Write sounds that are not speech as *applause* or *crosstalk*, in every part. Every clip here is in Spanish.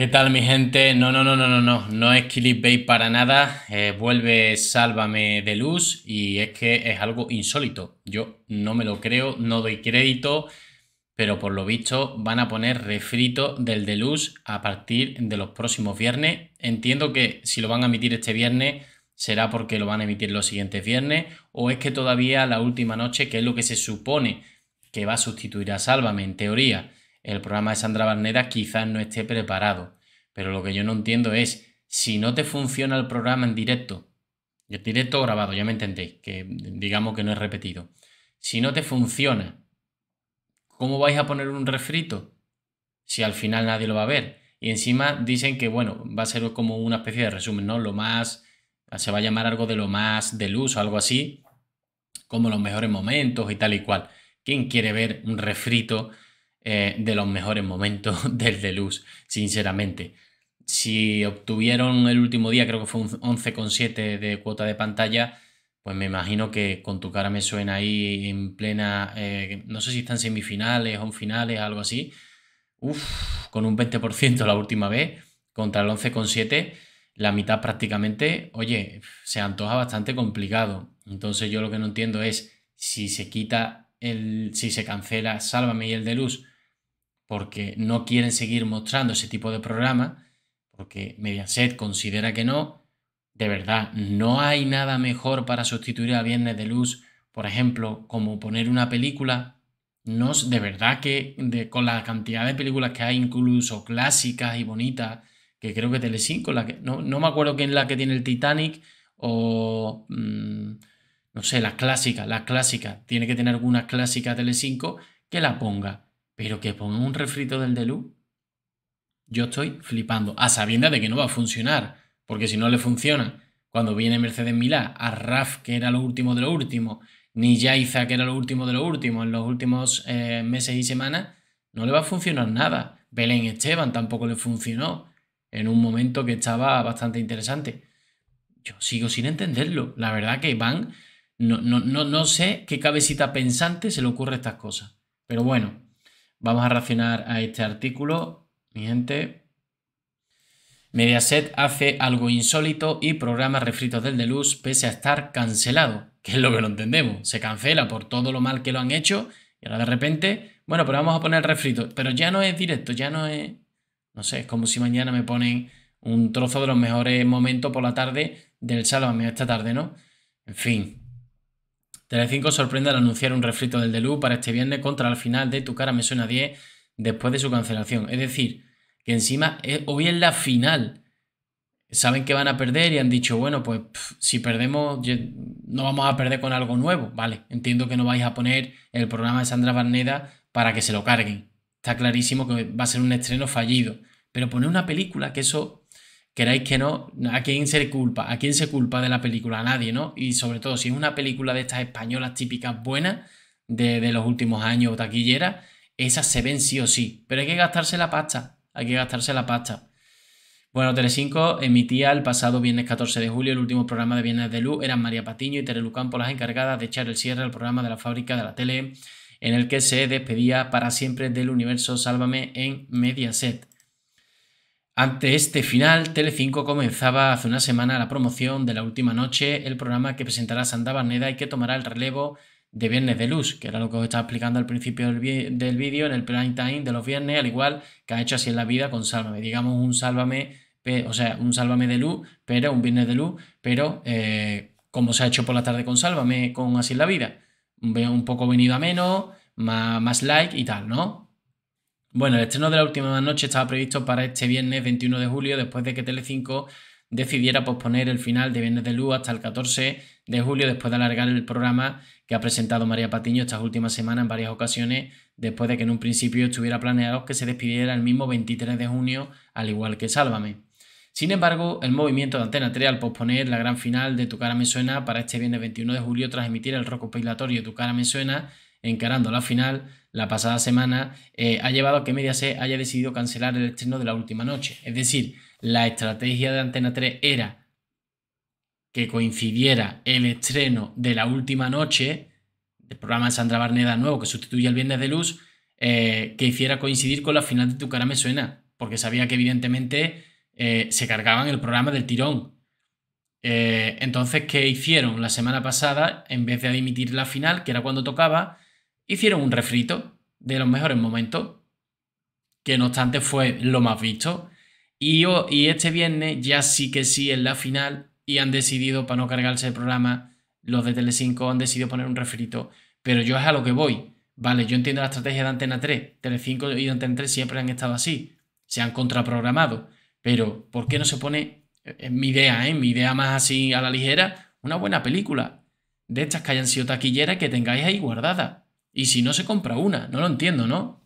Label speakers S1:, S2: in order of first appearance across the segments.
S1: ¿Qué tal mi gente? No, no, no, no, no, no, no es clickbait para nada, eh, vuelve Sálvame de Luz y es que es algo insólito. Yo no me lo creo, no doy crédito, pero por lo visto van a poner refrito del de Luz a partir de los próximos viernes. Entiendo que si lo van a emitir este viernes será porque lo van a emitir los siguientes viernes o es que todavía la última noche, que es lo que se supone que va a sustituir a Sálvame en teoría, el programa de Sandra Barneda quizás no esté preparado. Pero lo que yo no entiendo es, si no te funciona el programa en directo, directo grabado, ya me entendéis, que digamos que no es repetido. Si no te funciona, ¿cómo vais a poner un refrito? Si al final nadie lo va a ver. Y encima dicen que, bueno, va a ser como una especie de resumen, ¿no? Lo más, se va a llamar algo de lo más de luz algo así, como los mejores momentos y tal y cual. ¿Quién quiere ver un refrito eh, de los mejores momentos *laughs* del luz sinceramente. Si obtuvieron el último día, creo que fue un 11,7 de cuota de pantalla, pues me imagino que con tu cara me suena ahí en plena, eh, no sé si están semifinales o en finales, algo así. uff, con un 20% la última vez, contra el 11,7, la mitad prácticamente, oye, se antoja bastante complicado. Entonces yo lo que no entiendo es si se quita el, si se cancela Sálvame y el de Luz, porque no quieren seguir mostrando ese tipo de programa, porque Mediaset considera que no. De verdad, no hay nada mejor para sustituir a Viernes de Luz, por ejemplo, como poner una película. No, de verdad que con la cantidad de películas que hay, incluso clásicas y bonitas, que creo que Tele la no, me acuerdo quién es la que tiene el Titanic, o mm, no sé, las clásicas, las clásicas, tiene que tener algunas clásicas Tele5 que la ponga. Pero que pongan un refrito del Delu, yo estoy flipando. A sabiendas de que no va a funcionar. Porque si no le funciona, cuando viene Mercedes Milá, a Raf, que era lo último de lo último, ni Yaiza, que era lo último de lo último, en los últimos eh, meses y semanas, no le va a funcionar nada. Belén Esteban tampoco le funcionó en un momento que estaba bastante interesante. Yo sigo sin entenderlo. La verdad que van, no, no sé qué cabecita pensante se le ocurre estas cosas. Pero bueno, Vamos a reaccionar a este artículo, mi gente. Mediaset hace algo insólito y programa refritos del Deluxe pese a estar cancelado, que es lo que lo entendemos. Se cancela por todo lo mal que lo han hecho y ahora de repente, bueno, pero vamos a poner refritos. Pero ya no es directo, ya no es. No sé, es como si mañana me ponen un trozo de los mejores momentos por la tarde del sábado esta tarde, ¿no? En fin, Telecinco sorprende al anunciar un refrito del Delu para este viernes contra el final de Tu cara me suena 10 después de su cancelación. Es decir, que encima hoy es la final. Saben que van a perder y han dicho, bueno, pues si perdemos no vamos a perder con algo nuevo. Vale, entiendo que no vais a poner el programa de Sandra Barneda para que se lo carguen. Está clarísimo que va a ser un estreno fallido. Pero poner una película, que eso queráis que no, ¿a quién se culpa? ¿A quién se culpa de la película? A nadie, ¿no? Y sobre todo, si es una película de estas españolas típicas buenas de, los últimos años o taquilleras, esas se ven sí o sí. Pero hay que gastarse la pasta, hay que gastarse la pasta. Bueno, Telecinco emitía el pasado viernes 14 de julio el último programa de Viernes de Luz. Eran María Patiño y Terelu Campo las encargadas de echar el cierre al programa de la fábrica de la tele en el que se despedía para siempre del universo Sálvame en Mediaset. Ante este final, Tele5 comenzaba hace una semana la promoción de La Última Noche, el programa que presentará Santa Barneda y que tomará el relevo de Viernes de Luz, que era lo que os estaba explicando al principio del vídeo, en el prime time de los viernes, al igual que ha hecho así en la vida con Sálvame. Digamos un Sálvame, o sea, un Sálvame de Luz, pero un Viernes de Luz, pero eh, como se ha hecho por la tarde con Sálvame, con Así en la vida. Un poco venido a menos, más like y tal, ¿no? Bueno, el estreno de la última noche estaba previsto para este viernes 21 de julio, después de que Telecinco decidiera posponer el final de Viernes de Luz hasta el 14 de julio, después de alargar el programa que ha presentado María Patiño estas últimas semanas en varias ocasiones, después de que en un principio estuviera planeado que se despidiera el mismo 23 de junio, al igual que Sálvame. Sin embargo, el movimiento de Antena 3 al posponer la gran final de Tu cara me suena para este viernes 21 de julio tras emitir el recopilatorio Tu cara me suena encarando la final la pasada semana, eh, ha llevado a que Mediaset haya decidido cancelar el estreno de la última noche. Es decir, la estrategia de Antena 3 era que coincidiera el estreno de la última noche, del programa de Sandra Barneda nuevo que sustituye al Viernes de Luz, eh, que hiciera coincidir con la final de Tu cara me suena, porque sabía que evidentemente eh, se cargaban el programa del tirón. entonces, ¿qué hicieron la semana pasada? En vez de admitir la final, que era cuando tocaba, hicieron un refrito de los mejores momentos, que no obstante fue lo más visto. Y, yo y este viernes ya sí que sí en la final y han decidido, para no cargarse el programa, los de Telecinco han decidido poner un refrito. Pero yo es a lo que voy. Vale, yo entiendo la estrategia de Antena 3. Telecinco y Antena 3 siempre han estado así. Se han contraprogramado. Pero, ¿por qué no se pone, en eh, mi idea, eh? mi idea más así a la ligera, una buena película? De estas que hayan sido taquilleras que tengáis ahí guardadas y si no se compra una, no lo entiendo, ¿no?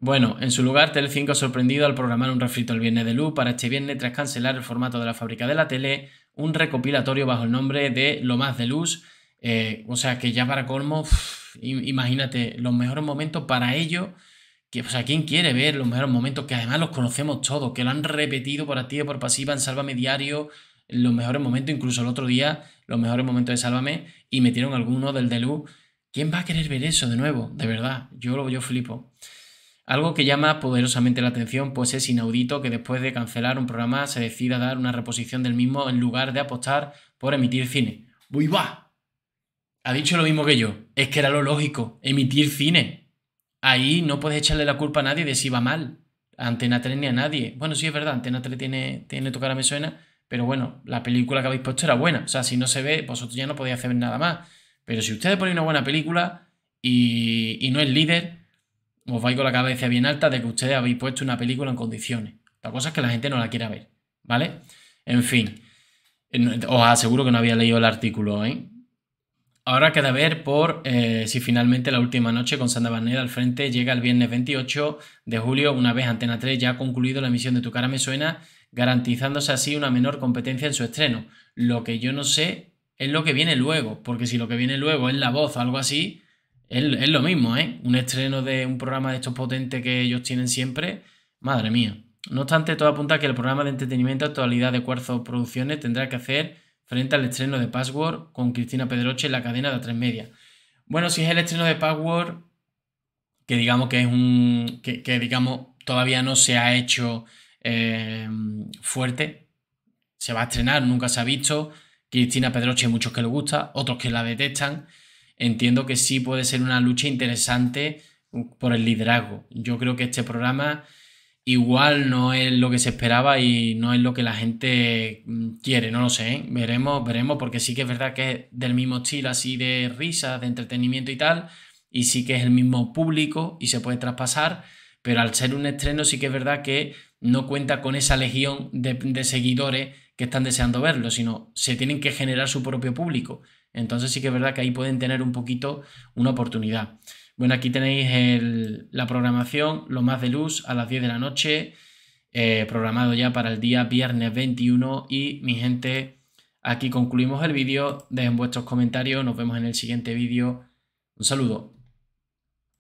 S1: Bueno, en su lugar, 5 ha sorprendido al programar un refrito el viernes de luz para este viernes tras cancelar el formato de la fábrica de la tele, un recopilatorio bajo el nombre de Lo más de luz. Eh, o sea que ya para colmo, imagínate, los mejores momentos para ello. Que, o sea, ¿quién quiere ver los mejores momentos? Que además los conocemos todos, que lo han repetido por activa y por pasiva en Sálvame Diario, los mejores momentos, incluso el otro día, los mejores momentos de Sálvame, y metieron algunos del de luz ¿Quién va a querer ver eso de nuevo? De verdad, yo, lo, yo flipo. Algo que llama poderosamente la atención, pues es inaudito que después de cancelar un programa se decida dar una reposición del mismo en lugar de apostar por emitir cine. ¡Uy, va! Ha dicho lo mismo que yo. Es que era lo lógico, emitir cine. Ahí no puedes echarle la culpa a nadie de si va mal. Antena 3 ni a nadie. Bueno, sí es verdad, Antena 3 tiene, tiene tu cara me suena, pero bueno, la película que habéis puesto era buena. O sea, si no se ve, vosotros ya no podéis hacer nada más. Pero si ustedes ponen una buena película y, no es líder, os vais con la cabeza bien alta de que ustedes habéis puesto una película en condiciones. La cosa es que la gente no la quiera ver, ¿vale? En fin, os aseguro que no había leído el artículo, ¿eh? Ahora queda ver por eh, si finalmente la última noche con Sandra Barnett al frente llega el viernes 28 de julio, una vez Antena 3 ya ha concluido la emisión de Tu cara me suena, garantizándose así una menor competencia en su estreno. Lo que yo no sé es lo que viene luego, porque si lo que viene luego es la voz o algo así, es, lo mismo, ¿eh? Un estreno de un programa de estos potentes que ellos tienen siempre, madre mía. No obstante, todo apunta a que el programa de entretenimiento actualidad de Cuarzo Producciones tendrá que hacer frente al estreno de Password con Cristina Pedroche en la cadena de A3 Media. Bueno, si es el estreno de Password, que digamos que es un. que, digamos todavía no se ha hecho eh, fuerte, se va a estrenar, nunca se ha visto Cristina Pedroche, hay muchos que le gusta, otros que la detestan. Entiendo que sí puede ser una lucha interesante por el liderazgo. Yo creo que este programa igual no es lo que se esperaba y no es lo que la gente mm, quiere, no lo sé, ¿eh? veremos, veremos, porque sí que es verdad que es del mismo estilo así de risa, de entretenimiento y tal, y sí que es el mismo público y se puede traspasar, pero al ser un estreno sí que es verdad que no cuenta con esa legión de seguidores que están deseando verlo, sino se tienen que generar su propio público. Entonces sí que es verdad que ahí pueden tener un poquito una oportunidad. Bueno, aquí tenéis la programación, lo más de luz, a las 10 de la noche, eh, programado ya para el día viernes 21. Y mi gente, aquí concluimos el vídeo. Dejen vuestros comentarios, nos vemos en el siguiente vídeo. Un saludo.